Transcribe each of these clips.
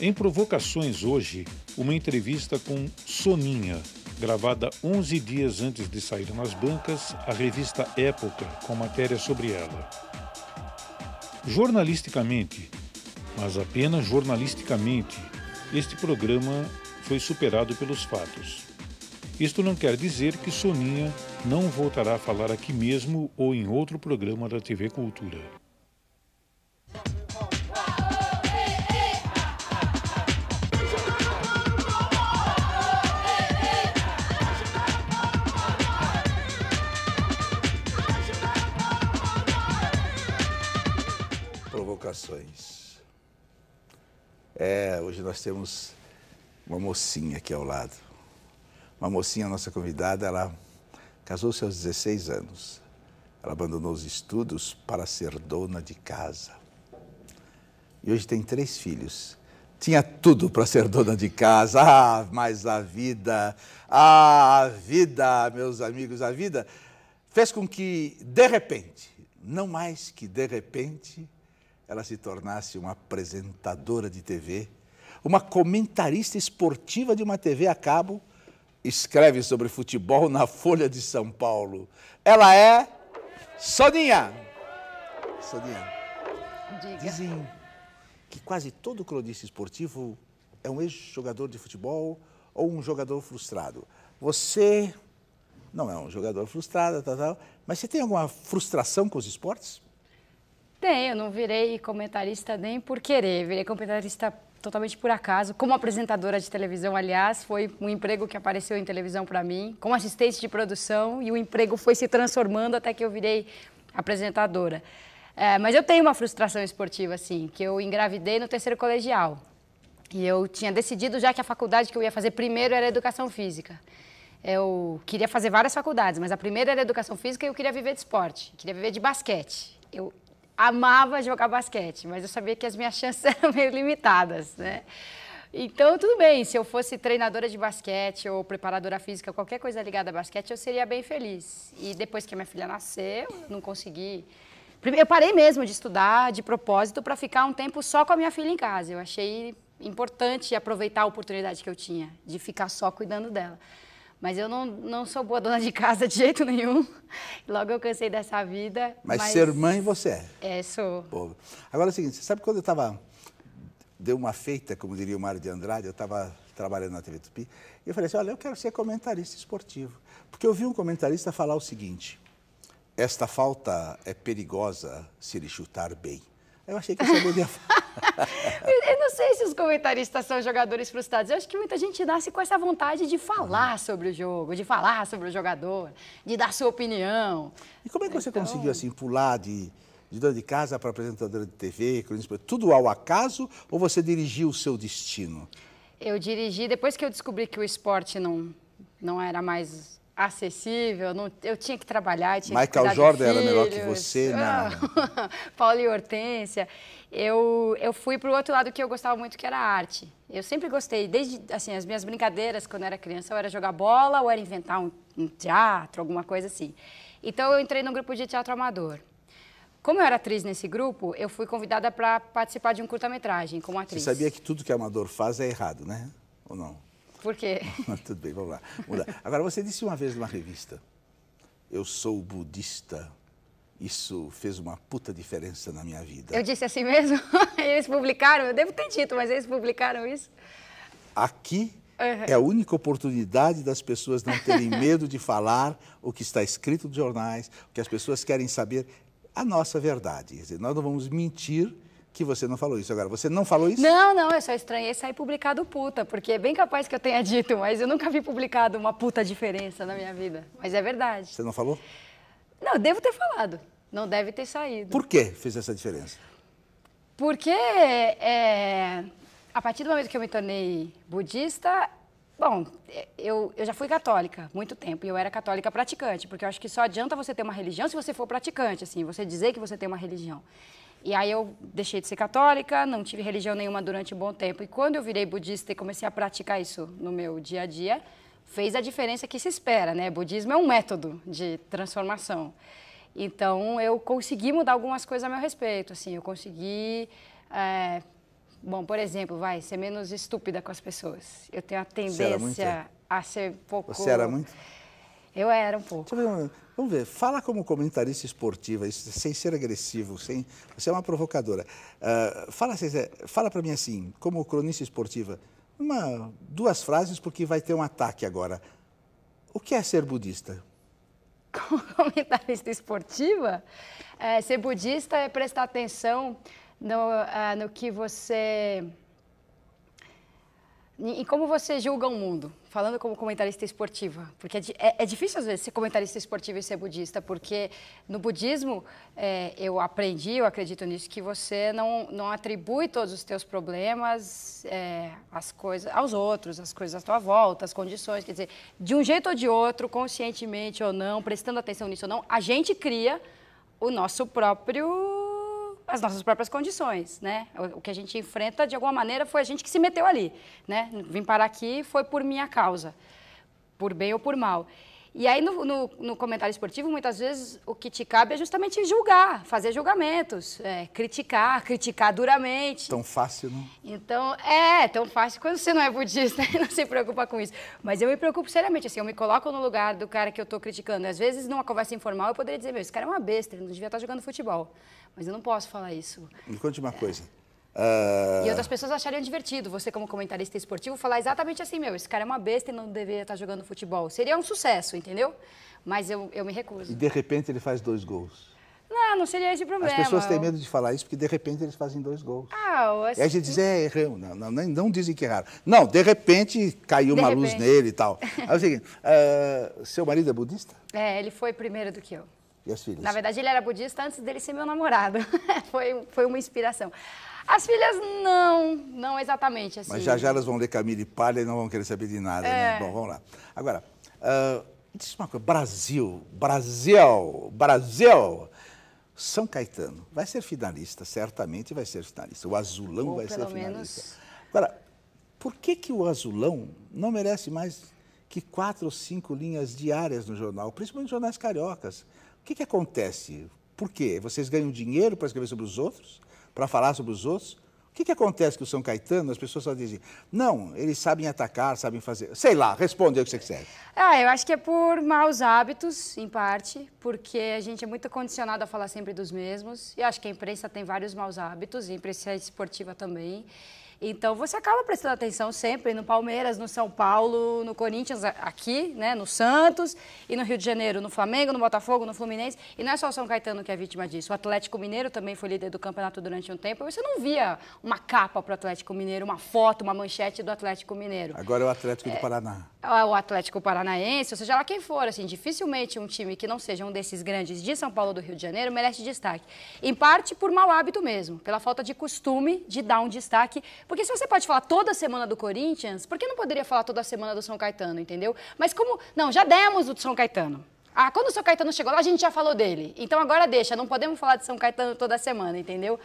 Em Provocações hoje, uma entrevista com Soninha, gravada 11 dias antes de sair nas bancas, a revista Época, com matéria sobre ela. Jornalisticamente, mas apenas jornalisticamente, este programa foi superado pelos fatos. Isto não quer dizer que Soninha não voltará a falar aqui mesmo ou em outro programa da TV Cultura. É, hoje nós temos uma mocinha aqui ao lado. Uma mocinha, nossa convidada, ela casou-se aos 16 anos. Ela abandonou os estudos para ser dona de casa. E hoje tem três filhos. Tinha tudo para ser dona de casa. Ah, mas a vida, ah, a vida, meus amigos, a vida fez com que, de repente, não mais que de repente, ela se tornasse uma apresentadora de TV, uma comentarista esportiva de uma TV a cabo, escreve sobre futebol na Folha de São Paulo. Ela é Soninha. Soninha. Diga. Dizem que quase todo cronista esportivo é um ex-jogador de futebol ou um jogador frustrado. Você não é um jogador frustrado, tal, tal, mas você tem alguma frustração com os esportes? Tem, eu não virei comentarista nem por querer, virei comentarista totalmente por acaso, como apresentadora de televisão, aliás, foi um emprego que apareceu em televisão para mim, como assistente de produção, e o emprego foi se transformando até que eu virei apresentadora. É, mas eu tenho uma frustração esportiva, assim, que eu engravidei no terceiro colegial. E eu tinha decidido já que a faculdade que eu ia fazer primeiro era educação física. Eu queria fazer várias faculdades, mas a primeira era educação física e eu queria viver de esporte, queria viver de basquete. Eu amava jogar basquete, mas eu sabia que as minhas chances eram meio limitadas, né? Então, tudo bem, se eu fosse treinadora de basquete ou preparadora física, qualquer coisa ligada a basquete, eu seria bem feliz. E depois que a minha filha nasceu, não consegui. Eu parei mesmo de estudar de propósito para ficar um tempo só com a minha filha em casa. Eu achei importante aproveitar a oportunidade que eu tinha de ficar só cuidando dela. Mas eu não, não sou boa dona de casa de jeito nenhum. Logo eu cansei dessa vida. Mas, mas... ser mãe você é? É, sou. Agora é o seguinte, você sabe quando eu estava... Deu uma feita, como diria o Mário de Andrade, eu estava trabalhando na TV Tupi, e eu falei assim, olha, eu quero ser comentarista esportivo. Porque eu vi um comentarista falar o seguinte, esta falta é perigosa se lhe chutar bem. Eu achei que eu poderia. falar. eu não sei se os comentaristas são jogadores frustrados. Eu acho que muita gente nasce com essa vontade de falar uhum. sobre o jogo, de falar sobre o jogador, de dar sua opinião. E como é que você então... conseguiu, assim, pular de, de dona de casa para apresentadora de TV, tudo ao acaso ou você dirigiu o seu destino? Eu dirigi, depois que eu descobri que o esporte não, não era mais acessível, não, eu tinha que trabalhar, tinha Michael que Jordan filhos. era melhor que você, né? Paulo e Hortência eu, eu fui para o outro lado que eu gostava muito, que era a arte. Eu sempre gostei, desde assim, as minhas brincadeiras quando era criança, ou era jogar bola, ou era inventar um, um teatro, alguma coisa assim. Então eu entrei num grupo de teatro amador. Como eu era atriz nesse grupo, eu fui convidada para participar de um curta-metragem como atriz. Você sabia que tudo que amador faz é errado, né? Ou não? Por quê? tudo bem, vamos lá. Vamos lá. Agora, você disse uma vez numa revista, eu sou budista isso fez uma puta diferença na minha vida. Eu disse assim mesmo? eles publicaram? Eu devo ter dito, mas eles publicaram isso? Aqui uhum. é a única oportunidade das pessoas não terem medo de falar o que está escrito nos jornais, o que as pessoas querem saber a nossa verdade. Quer dizer, nós não vamos mentir que você não falou isso. Agora, você não falou isso? Não, não, eu só estranhei sair publicado puta, porque é bem capaz que eu tenha dito, mas eu nunca vi publicado uma puta diferença na minha vida. Mas é verdade. Você não falou? Não, devo ter falado. Não deve ter saído. Por que fez essa diferença? Porque é, a partir do momento que eu me tornei budista, bom, eu, eu já fui católica muito tempo e eu era católica praticante, porque eu acho que só adianta você ter uma religião se você for praticante, assim, você dizer que você tem uma religião. E aí eu deixei de ser católica, não tive religião nenhuma durante um bom tempo. E quando eu virei budista e comecei a praticar isso no meu dia a dia, fez a diferença que se espera, né? Budismo é um método de transformação. Então, eu consegui mudar algumas coisas a meu respeito, assim, eu consegui... É, bom, por exemplo, vai, ser menos estúpida com as pessoas. Eu tenho a tendência a ser pouco... Você era muito? Eu era um pouco. Ver, vamos ver, fala como comentarista esportiva, sem ser agressivo, sem... Você é uma provocadora. Uh, fala fala para mim assim, como cronista esportiva, uma, duas frases, porque vai ter um ataque agora. O que é ser budista? Como comentarista esportiva, é, ser budista é prestar atenção no, ah, no que você e, como você julga o mundo? Falando como comentarista esportiva, porque é, é, é, difícil às vezes ser comentarista esportivo e ser budista, porque no budismo é, eu aprendi, eu acredito nisso, que você não, não atribui todos os teus problemas as é, coisas, aos outros, as coisas à tua volta, as condições, quer dizer, de um jeito ou de outro, conscientemente ou não, prestando atenção nisso ou não, a gente cria o nosso próprio as nossas próprias condições, né? O que a gente enfrenta, de alguma maneira, foi a gente que se meteu ali, né? Vim parar aqui foi por minha causa, por bem ou por mal. E aí, no, no, no, comentário esportivo, muitas vezes o que te cabe é justamente julgar, fazer julgamentos, é, criticar, criticar duramente. Tão fácil, não? Né? Então, é, tão fácil quando você não é budista e né? não se preocupa com isso. Mas eu me preocupo seriamente, assim, eu me coloco no lugar do cara que eu estou criticando. Às vezes, numa conversa informal, eu poderia dizer, meu, esse cara é uma besta, ele não devia estar tá jogando futebol. Mas eu não posso falar isso. Me conte uma é. coisa. Uh... E outras pessoas achariam divertido você, como comentarista esportivo, falar exatamente assim: meu, esse cara é uma besta e não deveria estar jogando futebol. Seria um sucesso, entendeu? Mas eu, eu me recuso. E de repente ele faz dois gols. Não, não seria esse problema. As pessoas têm medo de falar isso porque de repente eles fazem dois gols. Ah, eu acho... aí a gente diz, é, erramos. Não, não, não dizem que erraram. Não, de repente caiu de uma repente. luz nele e tal. é o seguinte: uh, seu marido é budista? É, ele foi primeiro do que eu. E as filhas? Na verdade, ele era budista antes dele ser meu namorado. foi, foi uma inspiração. As filhas não, não exatamente assim. Mas já já elas vão ler Camille e Palha e não vão querer saber de nada, né? é. né? Bom, vamos lá. Agora, uh, diz uma coisa, Brasil, Brasil, Brasil... São Caetano vai ser finalista, certamente vai ser finalista. O Azulão Ou vai ser finalista. Menos... Agora, por que, que o Azulão não merece mais que quatro ou cinco linhas diárias no jornal, principalmente nos jornais cariocas? O que, que acontece? Por quê? Vocês ganham dinheiro para escrever sobre os outros? para falar sobre os outros. O que, que acontece com o São Caetano? As pessoas só dizem, não, eles sabem atacar, sabem fazer. Sei lá, responde o que você quiser. Ah, eu acho que é por maus hábitos, em parte, porque a gente é muito condicionado a falar sempre dos mesmos. E acho que a imprensa tem vários maus hábitos, e a imprensa esportiva também. Então você acaba prestando atenção sempre no Palmeiras, no São Paulo, no Corinthians, aqui, né, no Santos e no Rio de Janeiro, no Flamengo, no Botafogo, no Fluminense. E não é só o São Caetano que é vítima disso. O Atlético Mineiro também foi líder do campeonato durante um tempo. Você não via uma capa para o Atlético Mineiro, uma foto, uma manchete do Atlético Mineiro. Agora é o Atlético é, do Paraná. É o Atlético Paranaense, ou seja lá quem for, assim, dificilmente um time que não seja um desses grandes de São Paulo do Rio de Janeiro merece destaque. Em parte por mau hábito mesmo, pela falta de costume de dar um destaque porque se você pode falar toda semana do Corinthians, por que não poderia falar toda semana do São Caetano, entendeu? Mas como. Não, já demos o do São Caetano. Ah, quando o São Caetano chegou lá, a gente já falou dele. Então agora deixa, não podemos falar de São Caetano toda semana, entendeu?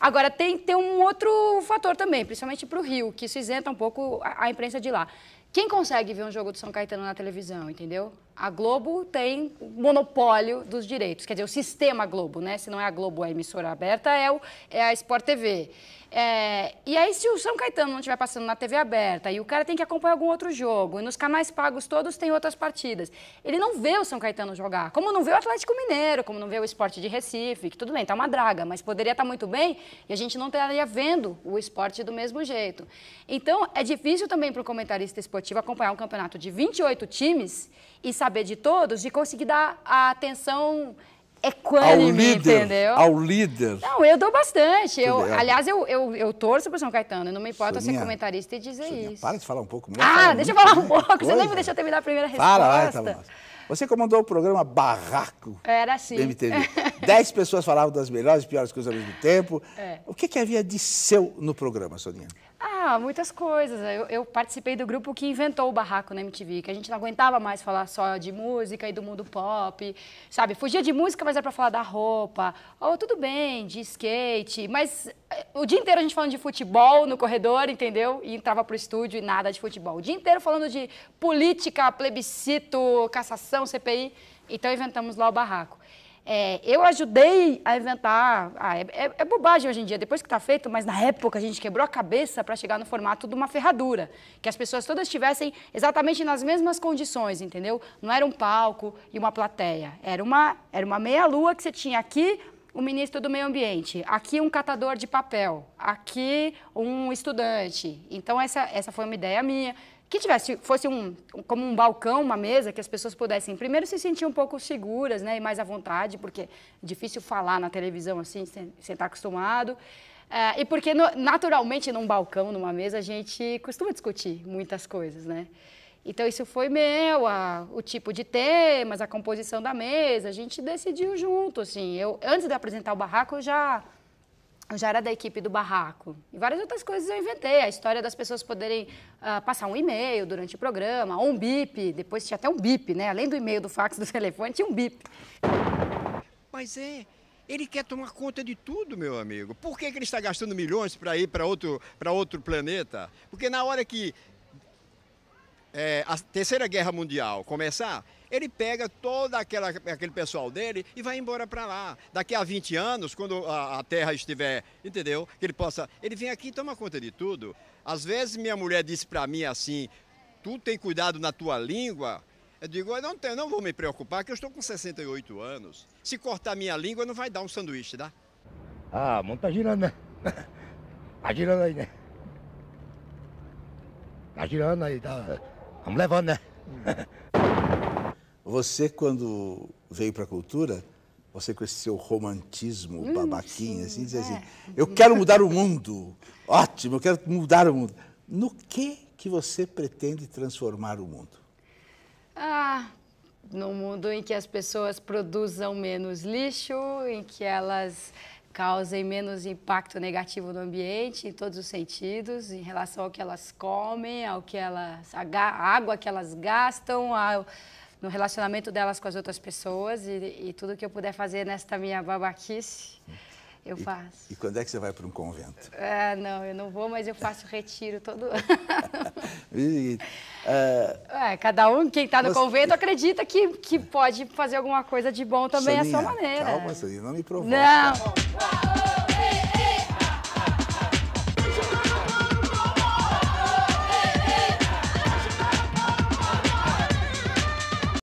Agora tem, tem um outro fator também, principalmente para o Rio, que isso isenta um pouco a, a imprensa de lá. Quem consegue ver um jogo do São Caetano na televisão, entendeu? a Globo tem monopólio dos direitos, quer dizer, o sistema Globo, né? Se não é a Globo a emissora aberta, é, o, é a Sport TV. É, e aí, se o São Caetano não estiver passando na TV aberta e o cara tem que acompanhar algum outro jogo, e nos canais pagos todos tem outras partidas, ele não vê o São Caetano jogar, como não vê o Atlético Mineiro, como não vê o esporte de Recife, que tudo bem, tá uma draga, mas poderia estar tá muito bem e a gente não estaria vendo o esporte do mesmo jeito. Então, é difícil também para o comentarista esportivo acompanhar um campeonato de 28 times e saber saber de todos, de conseguir dar a atenção equânime, ao líder, entendeu? Ao líder. Não, eu dou bastante. Eu, aliás, eu, eu, eu torço o São Caetano. Não me importa ser comentarista e dizer Soninha, isso. Para de falar um pouco. Mulher, ah, deixa eu falar um pouco. Coisa. Você nem me é. deixou terminar a primeira resposta. vai, tá Você comandou o programa Barraco. Era assim. MTV. Dez pessoas falavam das melhores e piores coisas ao mesmo tempo. É. O que, que havia de seu no programa, Soninha? Ah, muitas coisas. Eu, eu, participei do grupo que inventou o barraco na MTV, que a gente não aguentava mais falar só de música e do mundo pop, sabe? Fugia de música, mas era pra falar da roupa. Oh, tudo bem, de skate, mas eh, o dia inteiro a gente falando de futebol no corredor, entendeu? E entrava pro estúdio e nada de futebol. O dia inteiro falando de política, plebiscito, cassação, CPI. Então inventamos lá o barraco. É, eu ajudei a inventar. Ah, é, é, é bobagem hoje em dia, depois que está feito, mas na época a gente quebrou a cabeça para chegar no formato de uma ferradura. Que as pessoas todas estivessem exatamente nas mesmas condições, entendeu? Não era um palco e uma plateia. Era uma, era uma meia-lua que você tinha aqui, o ministro do Meio Ambiente, aqui um catador de papel, aqui um estudante. Então, essa, essa foi uma ideia minha que tivesse fosse um como um balcão, uma mesa que as pessoas pudessem primeiro se sentir um pouco seguras, né, e mais à vontade, porque é difícil falar na televisão assim, sem estar acostumado. É, e porque no, naturalmente num balcão, numa mesa, a gente costuma discutir muitas coisas, né? Então isso foi meu, a, o tipo de temas, a composição da mesa, a gente decidiu junto, assim. Eu antes de apresentar o barraco eu já eu já era da equipe do barraco. E várias outras coisas eu inventei. A história das pessoas poderem uh, passar um e-mail durante o programa, ou um bip. Depois tinha até um bip, né? Além do e-mail, do fax, do telefone, tinha um bip. Mas é, ele quer tomar conta de tudo, meu amigo. Por que, que ele está gastando milhões para ir para outro, outro planeta? Porque na hora que é, a Terceira Guerra Mundial começar, ele pega todo aquela, aquele pessoal dele e vai embora para lá. Daqui a 20 anos, quando a, a, terra estiver, entendeu? Que ele possa. Ele vem aqui e toma conta de tudo. Às vezes minha mulher disse para mim assim: tu tem cuidado na tua língua. Eu digo, eu não, tenho, não vou me preocupar, que eu estou com 68 anos. Se cortar minha língua, não vai dar um sanduíche, dá? Ah, a mão tá girando, né? Tá girando aí, né? Tá girando aí, tá. Vamos levando, né? Hum. Você, quando veio para a cultura, você com esse seu romantismo hum, babaquinho, assim, dizia assim, é. assim, eu quero mudar o mundo, ótimo, eu quero mudar o mundo. No que que você pretende transformar o mundo? Ah, no mundo em que as pessoas produzam menos lixo, em que elas causem menos impacto negativo no ambiente em todos os sentidos, em relação ao que elas comem, ao que elas, a água que elas gastam, ao no relacionamento delas com as outras pessoas e, e tudo que eu puder fazer nesta minha babaquice, eu e, faço. E quando é que você vai para um convento? Ah, não, eu não vou, mas eu faço retiro todo ano. É, cada um, quem está no convento, acredita que, que pode fazer alguma coisa de bom também, a sua maneira. Calma, não me provoca. Não!